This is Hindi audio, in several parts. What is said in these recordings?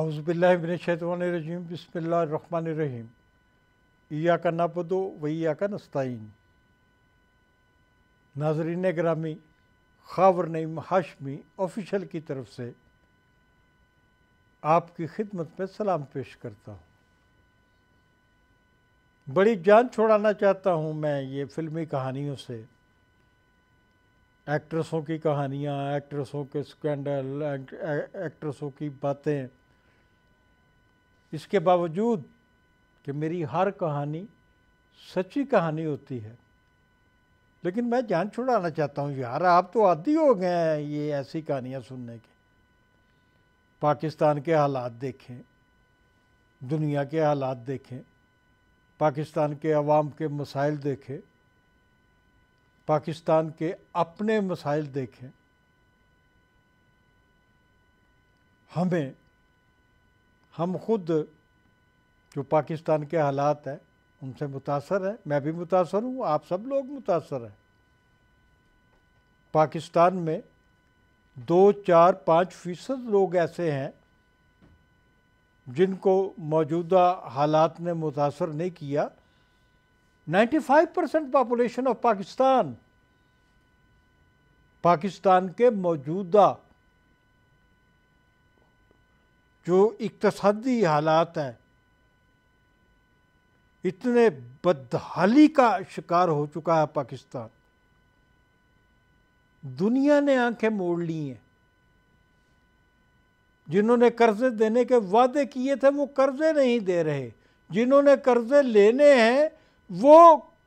आउज़बिल्लाशैतवानरजीम रहीम ईया का नापदो वैया का नस्तिन नाजरीन ग्रामी खावर नईम हाशमी ऑफिशल की तरफ से आपकी खिदमत में सलाम पेश करता हूँ बड़ी जान छोड़ाना चाहता हूँ मैं ये फिल्मी कहानियों से एक्ट्रेसों की कहानियाँ एक्ट्रेसों के स्कैंडल एक्ट्रेसों की बातें इसके बावजूद कि मेरी हर कहानी सच्ची कहानी होती है लेकिन मैं जान छुड़ाना चाहता हूँ यार आप तो आदि हो गए हैं ये ऐसी कहानियाँ सुनने के पाकिस्तान के हालात देखें दुनिया के हालात देखें पाकिस्तान के अवाम के मसाइल देखें पाकिस्तान के अपने मसाइल देखें हमें हम खुद जो पाकिस्तान के हालात हैं उनसे मुतासर हैं मैं भी मुतासर हूँ आप सब लोग मुतासर हैं पाकिस्तान में दो चार पाँच फ़ीसद लोग ऐसे हैं जिनको मौजूदा हालात ने मुतासर नहीं किया 95 percent population of Pakistan Pakistan के मौजूदा जो इकतदी हालात हैं इतने बदहाली का शिकार हो चुका है पाकिस्तान दुनिया ने आंखें मोड़ ली हैं जिन्होंने कर्जे देने के वादे किए थे वो कर्जे नहीं दे रहे जिन्होंने कर्जे लेने हैं वो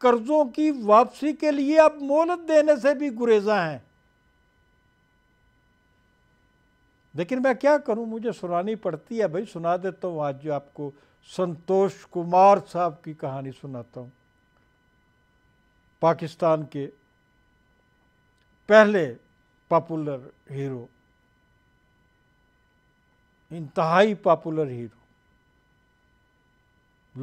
कर्जों की वापसी के लिए अब मोहलत देने से भी गुरेजा हैं लेकिन मैं क्या करूं मुझे सुनानी पड़ती है भाई सुना देता हूँ आज जो आपको संतोष कुमार साहब की कहानी सुनाता हूँ पाकिस्तान के पहले पॉपुलर हीरो इंतहाई पॉपुलर हीरो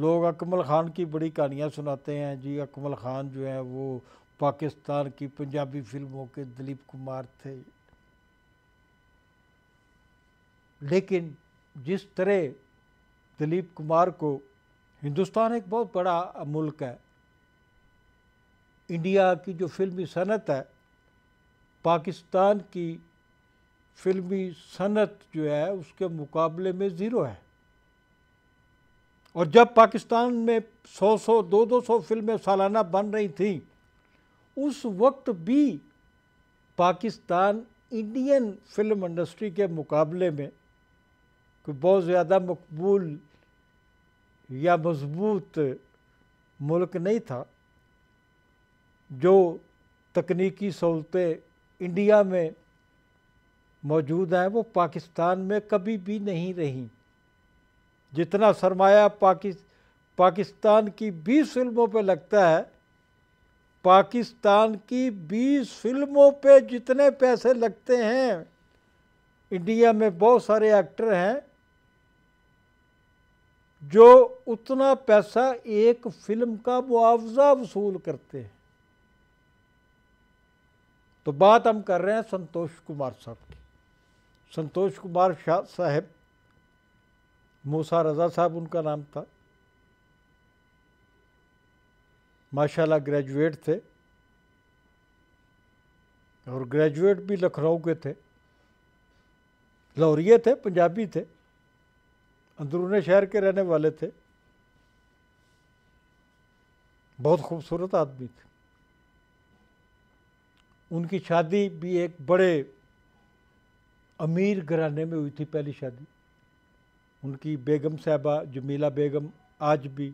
लोग अकमल ख़ान की बड़ी कहानियाँ सुनाते हैं जी अकमल ख़ान जो है वो पाकिस्तान की पंजाबी फिल्मों के दिलीप कुमार थे लेकिन जिस तरह दिलीप कुमार को हिंदुस्तान एक बहुत बड़ा मुल्क है इंडिया की जो फिल्मी सनत है पाकिस्तान की फिल्मी सनत जो है उसके मुकाबले में ज़ीरो है और जब पाकिस्तान में सौ सौ दो दो सौ फिल्में सालाना बन रही थीं उस वक्त भी पाकिस्तान इंडियन फिल्म इंडस्ट्री के मुकाबले में कोई बहुत ज़्यादा मकबूल या मजबूत मुल्क नहीं था जो तकनीकी सहूलतें इंडिया में मौजूद हैं वो पाकिस्तान में कभी भी नहीं रहीं जितना सरमाया पाकिस्तान पाकिस्तान की बीस फिल्मों पे लगता है पाकिस्तान की बीस फिल्मों पे जितने पैसे लगते हैं इंडिया में बहुत सारे एक्टर हैं जो उतना पैसा एक फिल्म का मुआवजा वसूल करते हैं तो बात हम कर रहे हैं संतोष कुमार साहब की संतोष कुमार शाह साहब मूसा रज़ा साहब उनका नाम था माशाल्लाह ग्रेजुएट थे और ग्रेजुएट भी लखनऊ के थे लौरिए थे पंजाबी थे अंदरूने शहर के रहने वाले थे बहुत खूबसूरत आदमी थे उनकी शादी भी एक बड़े अमीर घराने में हुई थी पहली शादी उनकी बेगम साहबा जमीला बेगम आज भी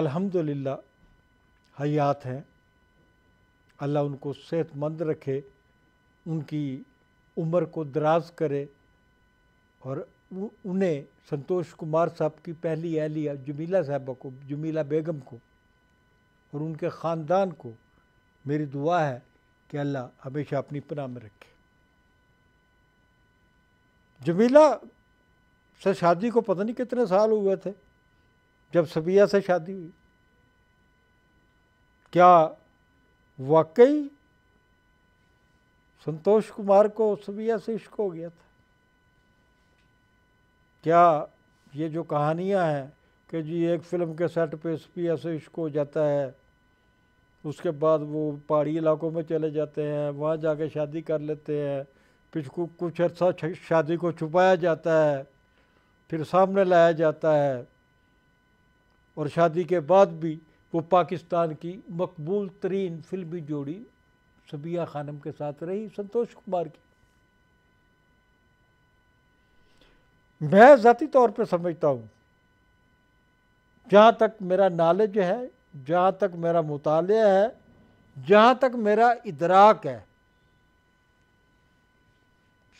अल्हम्दुलिल्लाह हयात हैं अल्लाह उनको सेहतमंद रखे उनकी उम्र को दराज करे और उन्हें संतोष कुमार साहब की पहली अहलिया जमीला साहबा को जमीला बेगम को और उनके ख़ानदान को मेरी दुआ है कि अल्लाह हमेशा अपनी पनाह में रखे जमीला से शादी को पता नहीं कितने साल हुए थे जब सबिया से शादी हुई क्या वाकई संतोष कुमार को सबिया से इश्क हो गया था क्या ये जो कहानियाँ हैं कि जी एक फ़िल्म के सेट पे एस पी ऐसे इश्क हो जाता है उसके बाद वो पहाड़ी इलाकों में चले जाते हैं वहाँ जाके शादी कर लेते हैं पिछकू कुछ अर्सा शादी को छुपाया जाता है फिर सामने लाया जाता है और शादी के बाद भी वो पाकिस्तान की मकबूल तरीन फिल्मी जोड़ी सबिया खानम के साथ रही संतोष कुमार की मैं ज़ाती तौर पे समझता हूँ जहाँ तक मेरा नॉलेज है जहाँ तक मेरा मुताल है जहाँ तक मेरा इदराक है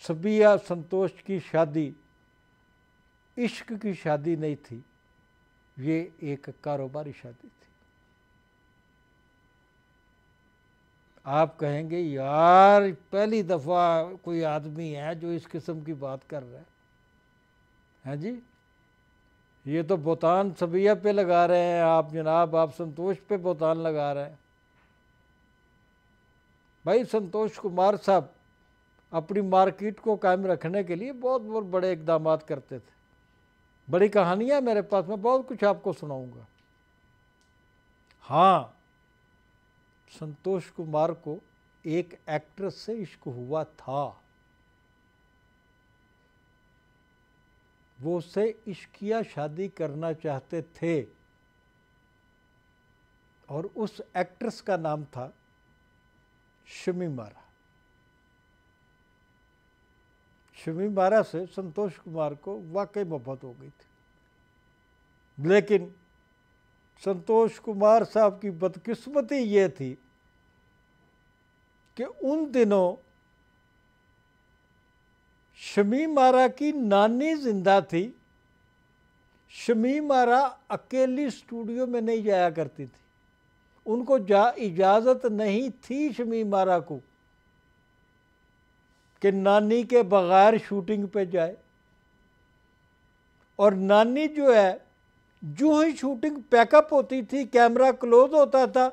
सबिया संतोष की शादी इश्क की शादी नहीं थी ये एक कारोबारी शादी थी आप कहेंगे यार पहली दफ़ा कोई आदमी है जो इस किस्म की बात कर रहा है हैं हाँ जी ये तो बोतान सबिया पे लगा रहे हैं आप जनाब आप संतोष पे बोतान लगा रहे हैं भाई संतोष कुमार साहब अपनी मार्केट को कायम रखने के लिए बहुत बहुत बड़े इकदाम करते थे बड़ी कहानियाँ मेरे पास मैं बहुत कुछ आपको सुनाऊंगा हाँ संतोष कुमार को एक एक्ट्रेस से इश्क हुआ था वो उससे इश्किया शादी करना चाहते थे और उस एक्ट्रेस का नाम था शमी मारा शमी मारा से संतोष कुमार को वाकई मोहब्बत हो गई थी लेकिन संतोष कुमार साहब की बदकिस्मती ये थी कि उन दिनों शमी मारा की नानी जिंदा थी शमी मारा अकेली स्टूडियो में नहीं जाया करती थी उनको जा इजाज़त नहीं थी शमी मारा को कि नानी के बग़ैर शूटिंग पे जाए और नानी जो है जो ही शूटिंग पैकअप होती थी कैमरा क्लोज होता था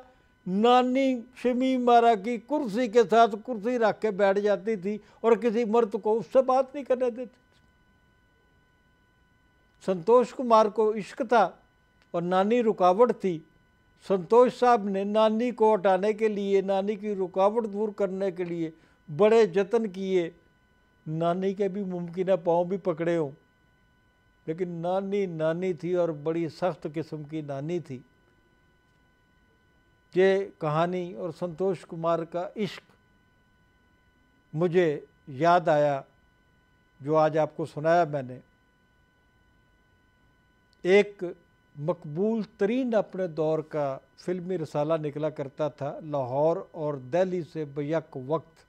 नानी शमी मारा की कुर्सी के साथ कुर्सी रख के बैठ जाती थी और किसी मर्द को उससे बात नहीं करने देती थी संतोष कुमार को इश्क था और नानी रुकावट थी संतोष साहब ने नानी को हटाने के लिए नानी की रुकावट दूर करने के लिए बड़े जतन किए नानी के भी मुमकिन है पाँव भी पकड़े हों लेकिन नानी नानी थी और बड़ी सख्त किस्म की नानी थी ये कहानी और संतोष कुमार का इश्क मुझे याद आया जो आज आपको सुनाया मैंने एक मकबूल तरीन अपने दौर का फिल्मी रसाला निकला करता था लाहौर और दिल्ली से बैक वक्त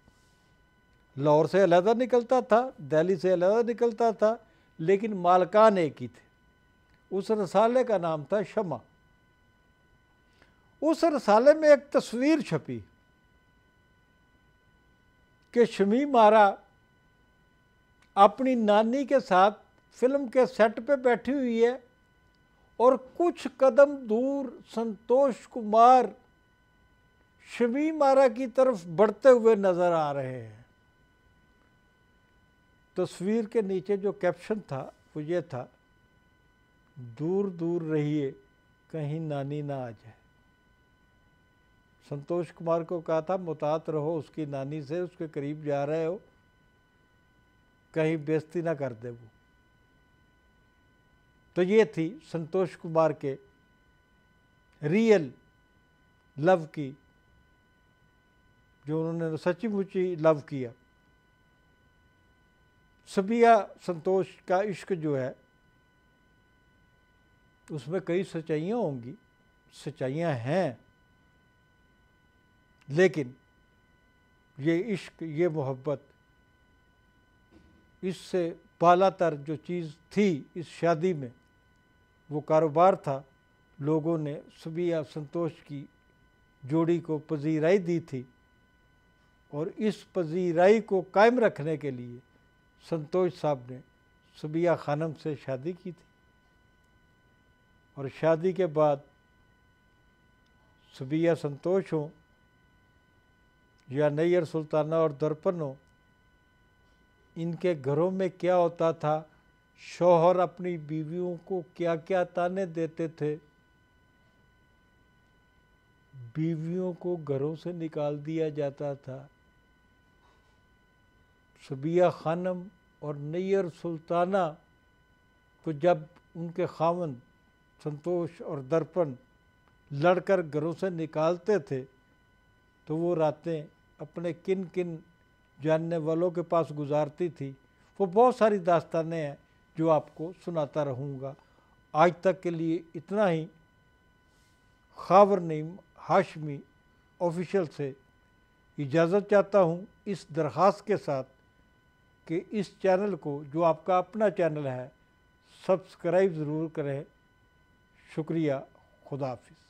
लाहौर से अलहदा निकलता था दिल्ली से अलहदा निकलता था लेकिन मालकान एक ही थे उस रसाले का नाम था शमा उस रसाले में एक तस्वीर छपी कि शमी मारा अपनी नानी के साथ फिल्म के सेट पे बैठी हुई है और कुछ कदम दूर संतोष कुमार शमी मारा की तरफ बढ़ते हुए नज़र आ रहे हैं तस्वीर के नीचे जो कैप्शन था वो ये था दूर दूर रहिए कहीं नानी ना आ जाए संतोष कुमार को कहा था मुतात रहो उसकी नानी से उसके करीब जा रहे हो कहीं बेस्ती ना कर दे वो तो ये थी संतोष कुमार के रियल लव की जो उन्होंने सची मुची लव किया सबिया संतोष का इश्क जो है उसमें कई सच्चाइयाँ होंगी सच्चाइयाँ हैं लेकिन ये इश्क ये मोहब्बत इससे बाला तर जो चीज़ थी इस शादी में वो कारोबार था लोगों ने सुबिया संतोष की जोड़ी को पजीराई दी थी और इस पजीराई को कायम रखने के लिए संतोष साहब ने सुबिया खानम से शादी की थी और शादी के बाद सुबिया संतोष हों या नैयर सुल्ताना और दर्पणों इनके घरों में क्या होता था शोहर अपनी बीवियों को क्या क्या ताने देते थे बीवियों को घरों से निकाल दिया जाता था सबिया खानम और नैयर सुल्ताना को जब उनके खावन संतोष और दर्पण लड़कर घरों से निकालते थे तो वो रातें अपने किन किन जानने वालों के पास गुजारती थी वो बहुत सारी दास्तानें हैं जो आपको सुनाता रहूँगा आज तक के लिए इतना ही खबर नईम हाशमी ऑफिशियल से इजाज़त चाहता हूँ इस दरख्वास्त के साथ कि इस चैनल को जो आपका अपना चैनल है सब्सक्राइब ज़रूर करें शुक्रिया खुदाफिज